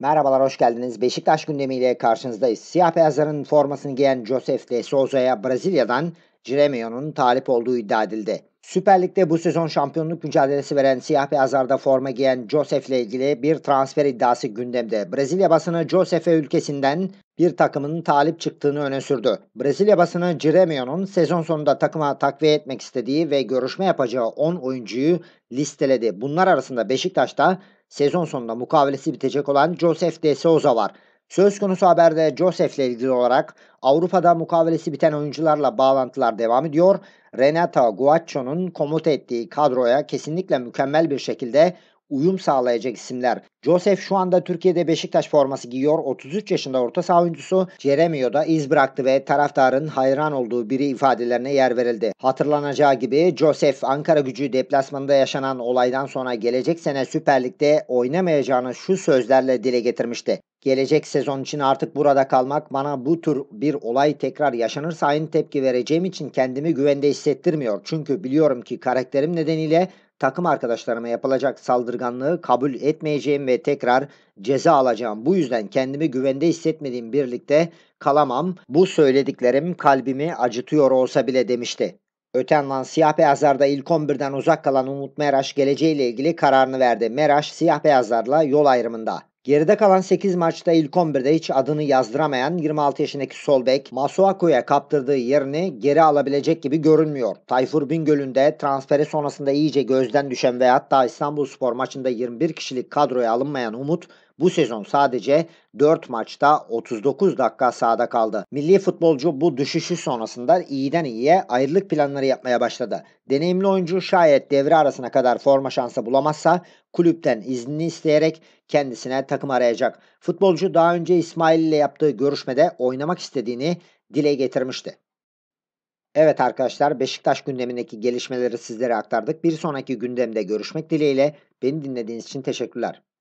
Merhabalar, hoş geldiniz. Beşiktaş gündemiyle karşınızdayız. Siyah beyazların formasını giyen Josef de Souza'ya Brezilya'dan Ciremeo'nun talip olduğu iddia edildi. Süper Lig'de bu sezon şampiyonluk mücadelesi veren siyah beyazlarda forma giyen Josef ile ilgili bir transfer iddiası gündemde. Brezilya basını Josef'e ülkesinden bir takımın talip çıktığını öne sürdü. Brezilya basını Ciremeo'nun sezon sonunda takıma takviye etmek istediği ve görüşme yapacağı 10 oyuncuyu listeledi. Bunlar arasında Beşiktaş'ta sezon sonunda mukavelesi bitecek olan Josef de Souza var. Söz konusu haberde Josef'le ilgili olarak Avrupa'da mukavelesi biten oyuncularla bağlantılar devam ediyor. Renata Guaccio'nun komut ettiği kadroya kesinlikle mükemmel bir şekilde uyum sağlayacak isimler Joseph şu anda Türkiye'de Beşiktaş forması giyiyor. 33 yaşında orta saha oyuncusu Jeremio da iz bıraktı ve taraftarın hayran olduğu biri ifadelerine yer verildi. Hatırlanacağı gibi Joseph Ankara gücü deplasmanında yaşanan olaydan sonra gelecek sene Süper Lig'de oynamayacağını şu sözlerle dile getirmişti. Gelecek sezon için artık burada kalmak bana bu tür bir olay tekrar yaşanırsa aynı tepki vereceğim için kendimi güvende hissettirmiyor. Çünkü biliyorum ki karakterim nedeniyle takım arkadaşlarıma yapılacak saldırganlığı kabul etmeyeceğim ve ve tekrar ceza alacağım. Bu yüzden kendimi güvende hissetmediğim birlikte kalamam. Bu söylediklerim kalbimi acıtıyor olsa bile demişti. Öte yandan siyah beyazlarda ilk 11'den uzak kalan Umut Meraş geleceğiyle ilgili kararını verdi. Meraş siyah beyazlarla yol ayrımında. Geride kalan 8 maçta ilk 11'de hiç adını yazdıramayan 26 yaşındaki solbek bek kaptırdığı yerini geri alabilecek gibi görünmüyor. Tayfur Bingöl'ünde transferi sonrasında iyice gözden düşen ve hatta İstanbul Spor maçında 21 kişilik kadroya alınmayan Umut bu sezon sadece 4 maçta 39 dakika sahada kaldı. Milli futbolcu bu düşüşü sonrasında iyiden iyiye ayrılık planları yapmaya başladı. Deneyimli oyuncu şayet devre arasına kadar forma şansı bulamazsa kulüpten iznini isteyerek kendisine takım arayacak. Futbolcu daha önce İsmail ile yaptığı görüşmede oynamak istediğini dile getirmişti. Evet arkadaşlar Beşiktaş gündemindeki gelişmeleri sizlere aktardık. Bir sonraki gündemde görüşmek dileğiyle. Beni dinlediğiniz için teşekkürler.